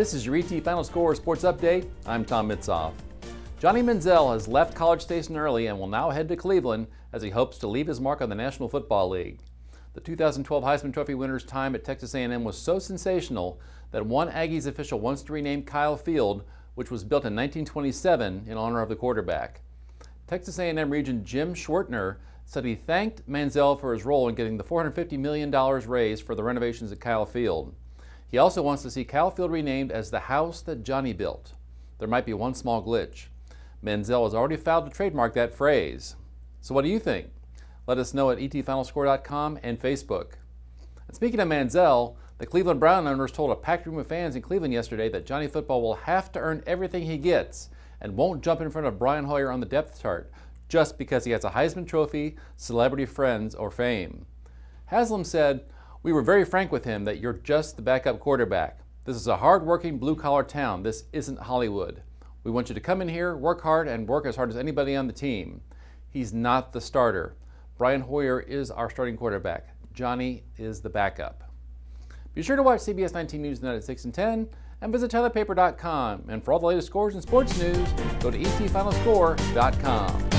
This is your ET Final Score Sports Update. I'm Tom Mitzoff. Johnny Manziel has left College Station early and will now head to Cleveland as he hopes to leave his mark on the National Football League. The 2012 Heisman Trophy winner's time at Texas A&M was so sensational that one Aggies official wants to rename Kyle Field, which was built in 1927 in honor of the quarterback. Texas A&M Regent Jim Schwertner said he thanked Manziel for his role in getting the $450 million raised for the renovations at Kyle Field. He also wants to see Calfield renamed as the house that Johnny built. There might be one small glitch. Menzel has already filed to trademark that phrase. So what do you think? Let us know at etfinalscore.com and Facebook. And speaking of Manziel, the Cleveland Brown owners told a packed room of fans in Cleveland yesterday that Johnny Football will have to earn everything he gets and won't jump in front of Brian Hoyer on the depth chart just because he has a Heisman Trophy, celebrity friends, or fame. Haslam said, we were very frank with him that you're just the backup quarterback. This is a hard-working blue-collar town. This isn't Hollywood. We want you to come in here, work hard, and work as hard as anybody on the team. He's not the starter. Brian Hoyer is our starting quarterback. Johnny is the backup. Be sure to watch CBS 19 News tonight at 6 and 10 and visit tylerpaper.com. And for all the latest scores and sports news, go to etfinalscore.com.